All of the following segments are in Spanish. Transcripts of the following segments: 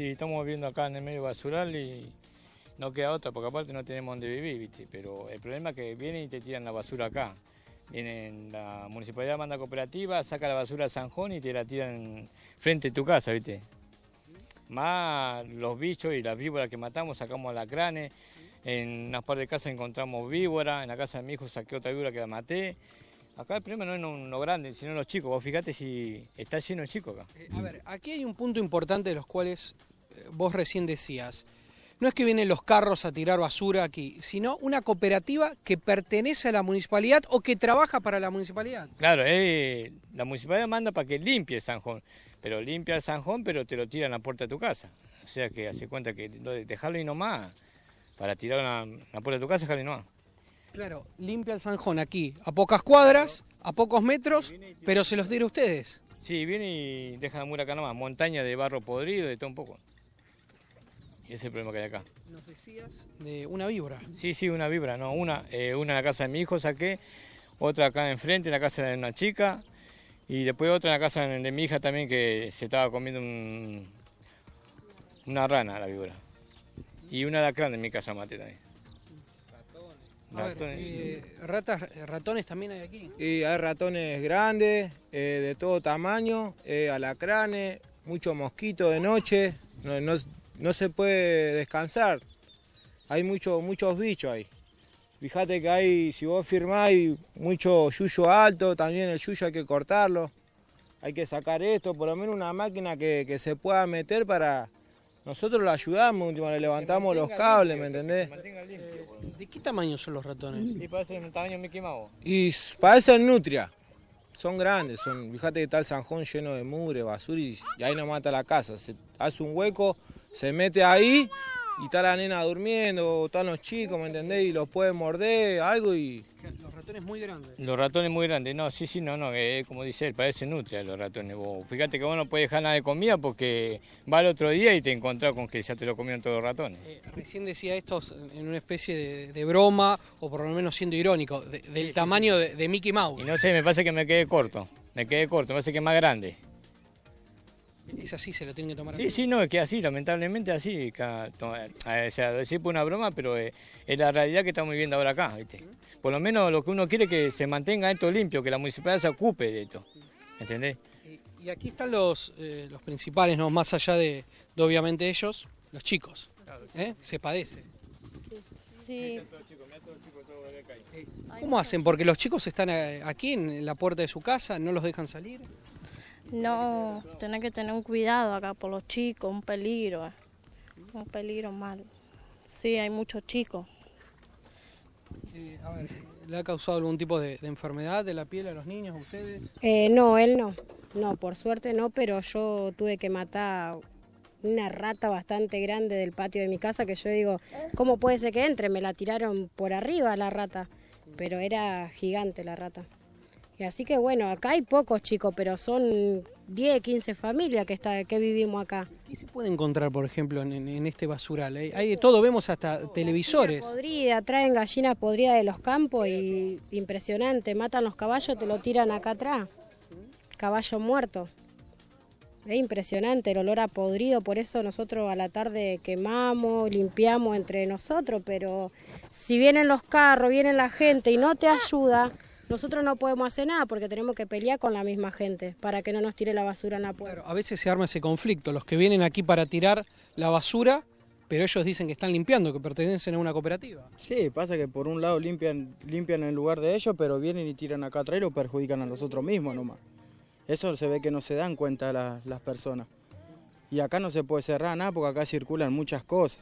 Sí, estamos viviendo acá en el medio basural y no queda otra, porque aparte no tenemos dónde vivir, ¿viste? Pero el problema es que vienen y te tiran la basura acá. Vienen, la municipalidad manda cooperativa, saca la basura San Sanjón y te la tiran frente a tu casa, ¿viste? Más los bichos y las víboras que matamos, sacamos la crane, En unas par de casas encontramos víbora, en la casa de mi hijo saqué otra víbora que la maté. Acá el problema no es lo grande, sino los chicos. Vos fíjate si está lleno de chicos acá. Eh, a ver, aquí hay un punto importante de los cuales vos recién decías, no es que vienen los carros a tirar basura aquí, sino una cooperativa que pertenece a la municipalidad o que trabaja para la municipalidad. Claro, eh, la municipalidad manda para que limpie el zanjón, pero limpia el zanjón, pero te lo tira en la puerta de tu casa. O sea que hace cuenta que dejarlo y nomás, para tirar en la puerta de tu casa, dejarlo ahí nomás. Claro, limpia el zanjón aquí, a pocas cuadras, a pocos metros, pero se los tira a ustedes. Sí, viene y deja la mura acá nomás, montaña de barro podrido, de todo un poco. Y ese es el problema que hay acá. Nos decías de eh, una víbora. Sí, sí, una víbora, no, una, eh, una en la casa de mi hijo saqué, otra acá enfrente, en la casa de una chica, y después otra en la casa de mi hija también que se estaba comiendo un, una rana la víbora. Y una alacrán en mi casa mate también. Ratones. ratones. Eh, ratas, ¿Ratones también hay aquí? Y hay ratones grandes, de todo tamaño, alacranes, muchos mosquitos de noche. no, no se puede descansar. Hay mucho, muchos bichos ahí. Fíjate que hay, si vos hay mucho yuyo alto, también el yuyo hay que cortarlo. Hay que sacar esto, por lo menos una máquina que, se pueda meter para... Nosotros lo ayudamos, le levantamos los cables, ¿me entendés? Eh, ¿De qué tamaño son los ratones? Y parece el tamaño Y nutria. Son grandes, son, fíjate que está el zanjón lleno de mugre, basura y, ahí no mata la casa. Se hace un hueco, se mete ahí y está la nena durmiendo, o están los chicos, ¿me entendés? Y los pueden morder, algo y... Los ratones muy grandes. Los ratones muy grandes, no, sí, sí, no, no, eh, como dice él, parece nutria los ratones. fíjate que vos no puedes dejar nada de comida porque va el otro día y te encontrás con que ya te lo comieron todos los ratones. Eh, recién decía esto en una especie de, broma, o por lo menos siendo irónico, del tamaño De, Mickey Mouse. Y no sé, me parece que me quedé corto, me quedé corto, me parece que es más grande. Es así, se lo tienen que tomar. Sí, sí, no, es que así, lamentablemente así. Eh, eh, o sea, decir por una broma, pero eh, es la realidad que estamos viviendo ahora acá. ¿viste? Por lo menos lo que uno quiere es que se mantenga esto limpio, que la municipalidad se ocupe de esto. ¿Entendés? Y, aquí están los, los principales, ¿no? Más allá de, obviamente ellos, los chicos. Se padece. Sí. ¿Cómo hacen? Porque los chicos están aquí en la puerta de su casa, no los dejan salir. No, tiene que tener un cuidado acá por los chicos, un peligro, eh. un peligro mal. Sí, hay muchos chicos. Eh, ¿le ha causado algún tipo de, enfermedad de la piel a los niños, a ustedes? Eh, no, él no. No, por suerte no, pero yo tuve que matar una rata bastante grande del patio de mi casa que yo digo, ¿cómo puede ser que entre? Me la tiraron por arriba la rata, pero era gigante la rata. Y así que bueno, acá hay pocos chicos, pero son 10, 15 familias que, está, que vivimos acá. ¿Qué se puede encontrar, por ejemplo, en, este basural? Hay, de todo, vemos hasta televisores. traen gallinas podridas de los campos y impresionante, matan los caballos, te lo tiran acá atrás. Caballo muerto. Es impresionante el olor a podrido, por eso nosotros a la tarde quemamos, limpiamos entre nosotros, pero si vienen los carros, viene la gente y no te ayuda, nosotros no podemos hacer nada porque tenemos que pelear con la misma gente para que no nos tire la basura en la puerta. a veces se arma ese conflicto, los que vienen aquí para tirar la basura, pero ellos dicen que están limpiando, que pertenecen a una cooperativa. Sí, pasa que por un lado limpian, limpian el lugar de ellos, pero vienen y tiran acá atrás y perjudican a nosotros mismos nomás. Eso se ve que no se dan cuenta las personas. Y acá no se puede cerrar nada porque acá circulan muchas cosas.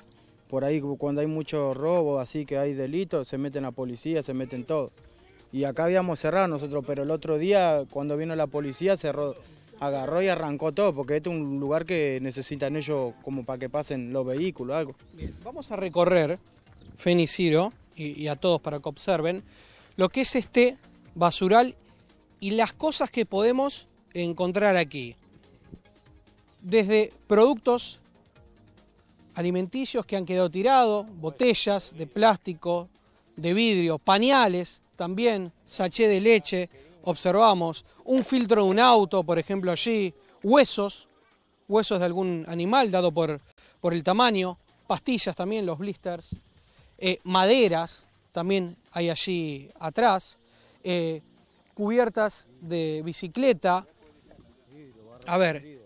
Por ahí cuando hay mucho robo, así que hay delitos, se meten la policía, se meten todo y acá habíamos cerrado nosotros, pero el otro día cuando vino la policía cerró, agarró y arrancó todo, porque este es un lugar que necesitan ellos como para que pasen los vehículos, algo. vamos a recorrer, Feniciro, y, y a todos para que observen, lo que es este basural y las cosas que podemos encontrar aquí. Desde productos alimenticios que han quedado tirados, botellas de plástico, de vidrio, pañales, también, saché de leche, observamos, un filtro de un auto, por ejemplo, allí, huesos, huesos de algún animal dado por, el tamaño, pastillas también, los blisters, eh, maderas también hay allí atrás, eh, cubiertas de bicicleta. A ver,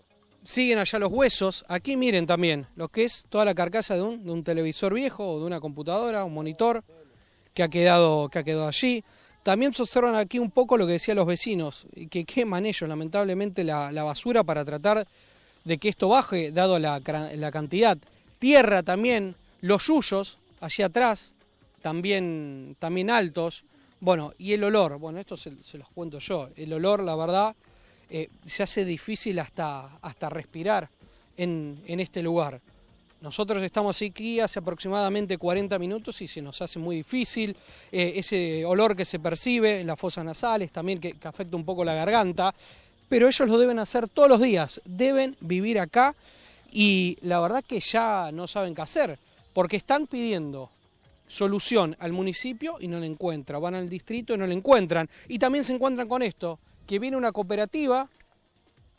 siguen allá los huesos. Aquí miren también lo que es toda la carcasa de un, de un televisor viejo o de una computadora, un monitor que ha quedado, que ha allí. También se observan aquí un poco lo que decían los vecinos, que queman ellos lamentablemente la, basura para tratar de que esto baje, dado la, la cantidad. Tierra también, los yuyos, allí atrás, también, también altos. Bueno, y el olor, bueno, esto se, los cuento yo, el olor, la verdad, eh, se hace difícil hasta, hasta respirar en, en este lugar. Nosotros estamos aquí hace aproximadamente 40 minutos y se nos hace muy difícil eh, ese olor que se percibe en las fosas nasales, también que, que afecta un poco la garganta, pero ellos lo deben hacer todos los días, deben vivir acá y la verdad que ya no saben qué hacer, porque están pidiendo solución al municipio y no la encuentran, van al distrito y no la encuentran. Y también se encuentran con esto, que viene una cooperativa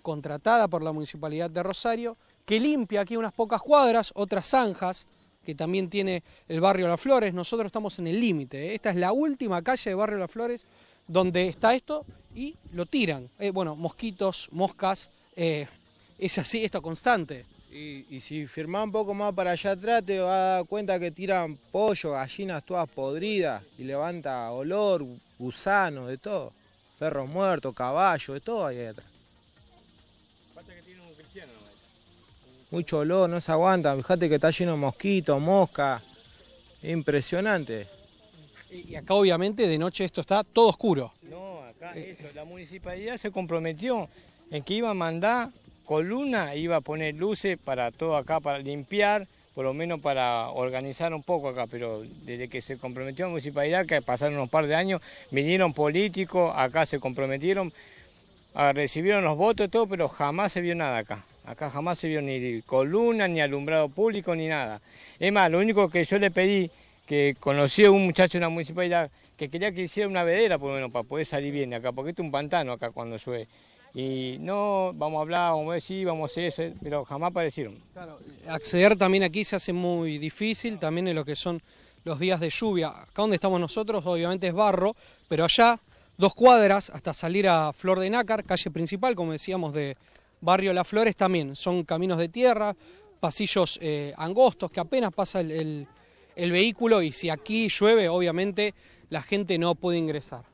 contratada por la Municipalidad de Rosario que limpia aquí unas pocas cuadras, otras zanjas que también tiene el barrio Las Flores. Nosotros estamos en el límite. ¿eh? Esta es la última calle de barrio Las Flores donde está esto y lo tiran. Eh, bueno, mosquitos, moscas, eh, es así, esto constante. Y, si firmás un poco más para allá atrás te vas a dar cuenta que tiran pollo, gallinas todas podridas y levanta olor, gusanos, de todo. Perros muertos, caballos, de todo ahí atrás. mucho olor, no se aguanta. Fíjate que está lleno de mosquitos, mosca. Impresionante. Y acá obviamente de noche esto está todo oscuro. No, acá eso, la municipalidad se comprometió en que iba a mandar columna, iba a poner luces para todo acá, para limpiar, por lo menos para organizar un poco acá, pero desde que se comprometió la municipalidad, que pasaron unos par de años, vinieron políticos, acá se comprometieron, recibieron los votos, y todo, pero jamás se vio nada acá. Acá jamás se vio ni columna, ni alumbrado público, ni nada. Es más, lo único que yo le pedí, que conocí a un muchacho de una municipalidad que quería que hiciera una vedera, por lo menos, para poder salir bien de acá, porque este es un pantano acá cuando llueve. Y no, vamos a hablar, vamos a decir, vamos a hacer eso, pero jamás aparecieron. Claro, acceder también aquí se hace muy difícil, también en lo que son los días de lluvia. Acá donde estamos nosotros, obviamente es barro, pero allá dos cuadras hasta salir a Flor de Nácar, calle principal, como decíamos, de, Barrio Las Flores también son caminos de tierra, pasillos eh, angostos que apenas pasa el vehículo y si aquí llueve obviamente la gente no puede ingresar.